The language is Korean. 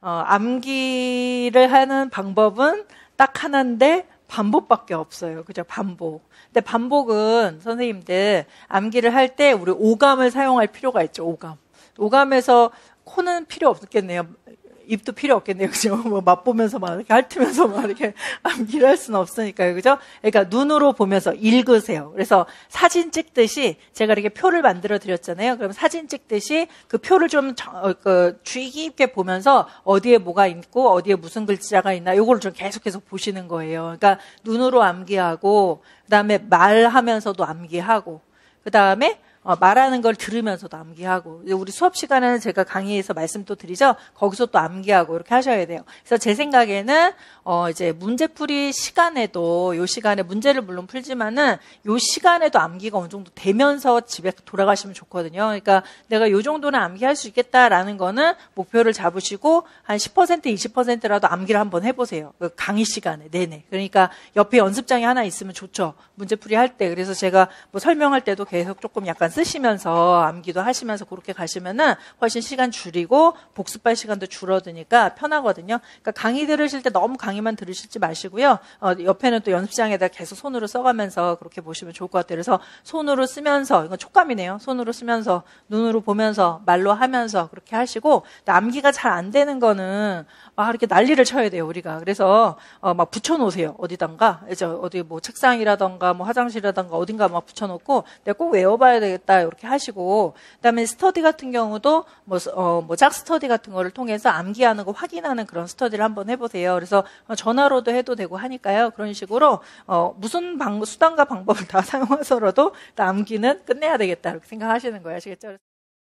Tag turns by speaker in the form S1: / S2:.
S1: 어, 암기를 하는 방법은 딱 하나인데 반복밖에 없어요. 그죠? 반복. 근데 반복은 선생님들 암기를 할 때 우리 오감을 사용할 필요가 있죠. 오감. 오감에서 코는 필요 없겠네요. 입도 필요 없겠네요. 그죠? 뭐 맛보면서 막 이렇게 핥으면서 막 이렇게 암기를 할 수는 없으니까요. 그죠? 그러니까 눈으로 보면서 읽으세요. 그래서 사진 찍듯이 제가 이렇게 표를 만들어 드렸잖아요. 그럼 사진 찍듯이 그 표를 좀그 어, 주의 깊게 보면서 어디에 뭐가 있고 어디에 무슨 글자가 있나 요걸 좀 계속해서 보시는 거예요. 그러니까 눈으로 암기하고 그다음에 말하면서도 암기하고 그다음에 어, 말하는 걸 들으면서도 암기하고 우리 수업 시간에는 제가 강의에서 말씀 또 드리죠. 거기서 또 암기하고 이렇게 하셔야 돼요. 그래서 제 생각에는 어 이제 문제풀이 시간에도 요 시간에 문제를 물론 풀지만은 요 시간에도 암기가 어느 정도 되면서 집에 돌아가시면 좋거든요. 그러니까 내가 요 정도는 암기할 수 있겠다라는 거는 목표를 잡으시고 한 10% 20%라도 암기를 한번 해보세요. 그 강의 시간에 네네. 그러니까 옆에 연습장이 하나 있으면 좋죠. 문제풀이 할 때. 그래서 제가 뭐 설명할 때도 계속 조금 약간 쓰시면서 암기도 하시면서 그렇게 가시면은 훨씬 시간 줄이고 복습할 시간도 줄어드니까 편하거든요. 그러니까 강의 들으실 때 너무 강의 강의만 들으실지 마시고요. 어, 옆에는 또 연습장에다 계속 손으로 써가면서 그렇게 보시면 좋을 것 같아요. 그래서 손으로 쓰면서 이건 촉감이네요. 손으로 쓰면서 눈으로 보면서 말로 하면서 그렇게 하시고 암기가 잘 안 되는 거는 막 아, 이렇게 난리를 쳐야 돼요 우리가. 그래서 어, 막 붙여놓으세요 어디던가 이제 어디 뭐 책상이라던가 뭐 화장실이라던가 어딘가 막 붙여놓고 내가 꼭 외워봐야 되겠다 이렇게 하시고 그다음에 스터디 같은 경우도 뭐어뭐짝 스터디 같은 거를 통해서 암기하는 거 확인하는 그런 스터디를 한번 해보세요. 그래서 어, 전화로도 해도 되고 하니까요. 그런 식으로 어, 무슨 방, 수단과 방법을 다 사용해서라도 남기는 끝내야 되겠다 이렇게 생각하시는 거예요. 아시겠죠?